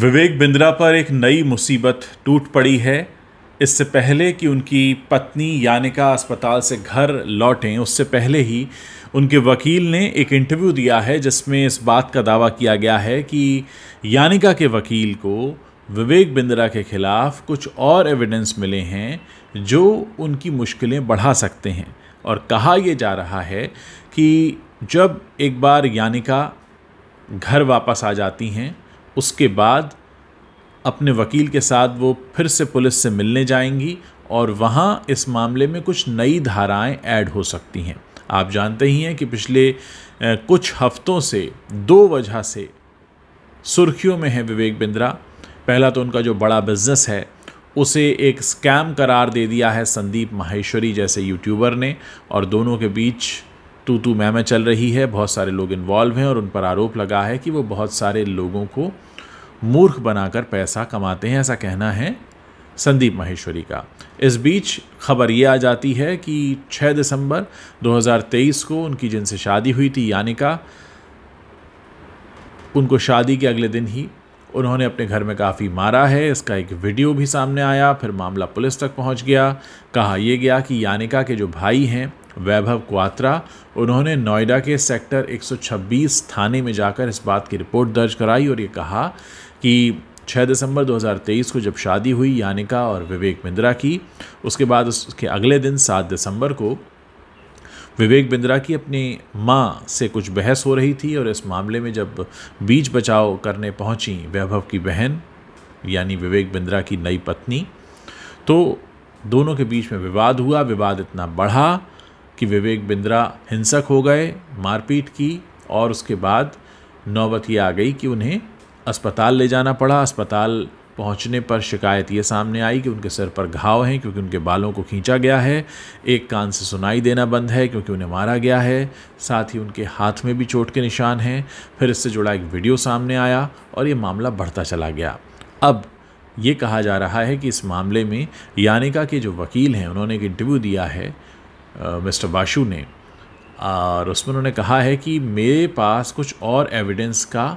विवेक बिंद्रा पर एक नई मुसीबत टूट पड़ी है इससे पहले कि उनकी पत्नी यानिका अस्पताल से घर लौटें उससे पहले ही उनके वकील ने एक इंटरव्यू दिया है जिसमें इस बात का दावा किया गया है कि यानिका के वकील को विवेक बिंद्रा के खिलाफ कुछ और एविडेंस मिले हैं जो उनकी मुश्किलें बढ़ा सकते हैं और कहा यह जा रहा है कि जब एक बार यानिका घर वापस आ जाती हैं उसके बाद अपने वकील के साथ वो फिर से पुलिस से मिलने जाएंगी और वहाँ इस मामले में कुछ नई धाराएं ऐड हो सकती हैं आप जानते ही हैं कि पिछले कुछ हफ्तों से दो वजह से सुर्खियों में है विवेक बिंद्रा पहला तो उनका जो बड़ा बिजनेस है उसे एक स्कैम करार दे दिया है संदीप माहेश्वरी जैसे यूट्यूबर ने और दोनों के बीच तू तू मैं मैं चल रही है बहुत सारे लोग इन्वॉल्व हैं और उन पर आरोप लगा है कि वो बहुत सारे लोगों को मूर्ख बनाकर पैसा कमाते हैं ऐसा कहना है संदीप महेश्वरी का इस बीच खबर ये आ जाती है कि 6 दिसंबर 2023 को उनकी जिनसे शादी हुई थी यानिका उनको शादी के अगले दिन ही उन्होंने अपने घर में काफ़ी मारा है इसका एक वीडियो भी सामने आया फिर मामला पुलिस तक पहुंच गया कहा यह गया कि यानिका के जो भाई हैं वैभव क्वात्रा उन्होंने नोएडा के सेक्टर 126 थाने में जाकर इस बात की रिपोर्ट दर्ज कराई और ये कहा कि 6 दिसंबर 2023 को जब शादी हुई यानिका और विवेक बिंद्रा की उसके बाद उसके अगले दिन 7 दिसंबर को विवेक बिंद्रा की अपनी माँ से कुछ बहस हो रही थी और इस मामले में जब बीच बचाव करने पहुँची वैभव की बहन यानी विवेक बिंद्रा की नई पत्नी तो दोनों के बीच में विवाद हुआ विवाद इतना बढ़ा कि विवेक बिंद्रा हिंसक हो गए मारपीट की और उसके बाद नौबत ये आ गई कि उन्हें अस्पताल ले जाना पड़ा अस्पताल पहुंचने पर शिकायत ये सामने आई कि उनके सिर पर घाव हैं क्योंकि उनके बालों को खींचा गया है एक कान से सुनाई देना बंद है क्योंकि उन्हें मारा गया है साथ ही उनके हाथ में भी चोट के निशान हैं फिर इससे जुड़ा एक वीडियो सामने आया और ये मामला बढ़ता चला गया अब ये कहा जा रहा है कि इस मामले में यानिका के जो वकील हैं उन्होंने एक इंटरव्यू दिया है मिस्टर वाशु ने और उसमें उन्होंने कहा है कि मेरे पास कुछ और एविडेंस का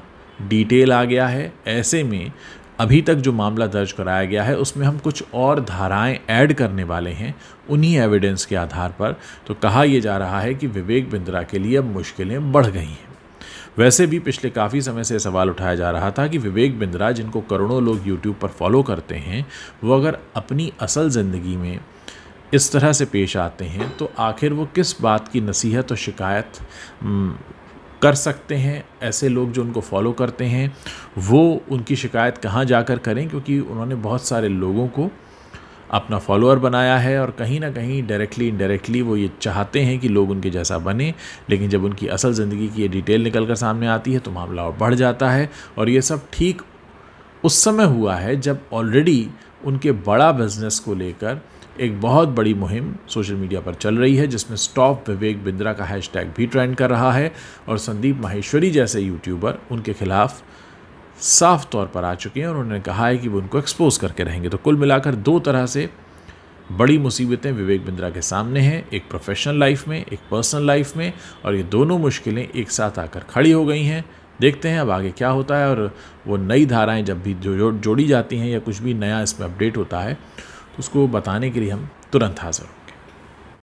डिटेल आ गया है ऐसे में अभी तक जो मामला दर्ज कराया गया है उसमें हम कुछ और धाराएं ऐड करने वाले हैं उन्हीं एविडेंस के आधार पर तो कहा यह जा रहा है कि विवेक बिंद्रा के लिए अब मुश्किलें बढ़ गई हैं वैसे भी पिछले काफ़ी समय से सवाल उठाया जा रहा था कि विवेक बिंद्रा जिनको करोड़ों लोग यूट्यूब पर फॉलो करते हैं वो अगर अपनी असल ज़िंदगी में इस तरह से पेश आते हैं तो आखिर वो किस बात की नसीहत और शिकायत हम्म, कर सकते हैं ऐसे लोग जो उनको फॉलो करते हैं वो उनकी शिकायत कहाँ जाकर करें क्योंकि उन्होंने बहुत सारे लोगों को अपना फॉलोअर बनाया है और कहीं ना कहीं डायरेक्टली इनडायरेक्टली वो ये चाहते हैं कि लोग उनके जैसा बने लेकिन जब उनकी असल ज़िंदगी की ये डिटेल निकल कर सामने आती है तो मामला और बढ़ जाता है और ये सब ठीक उस समय हुआ है जब ऑलरेडी उनके बड़ा बिजनेस को लेकर एक बहुत बड़ी मुहिम सोशल मीडिया पर चल रही है जिसमें स्टॉप विवेक बिंद्रा का हैशटैग भी ट्रेंड कर रहा है और संदीप माहेश्वरी जैसे यूट्यूबर उनके खिलाफ साफ तौर पर आ चुके हैं और उन्होंने कहा है कि वो उनको एक्सपोज करके रहेंगे तो कुल मिलाकर दो तरह से बड़ी मुसीबतें विवेक बिंद्रा के सामने हैं एक प्रोफेशनल लाइफ में एक पर्सनल लाइफ में और ये दोनों मुश्किलें एक साथ आकर खड़ी हो गई हैं देखते हैं अब आगे क्या होता है और वो नई धाराएं जब भी जो, जोड़ी जाती हैं या कुछ भी नया इसमें अपडेट होता है तो उसको बताने के लिए हम तुरंत हाजिर हों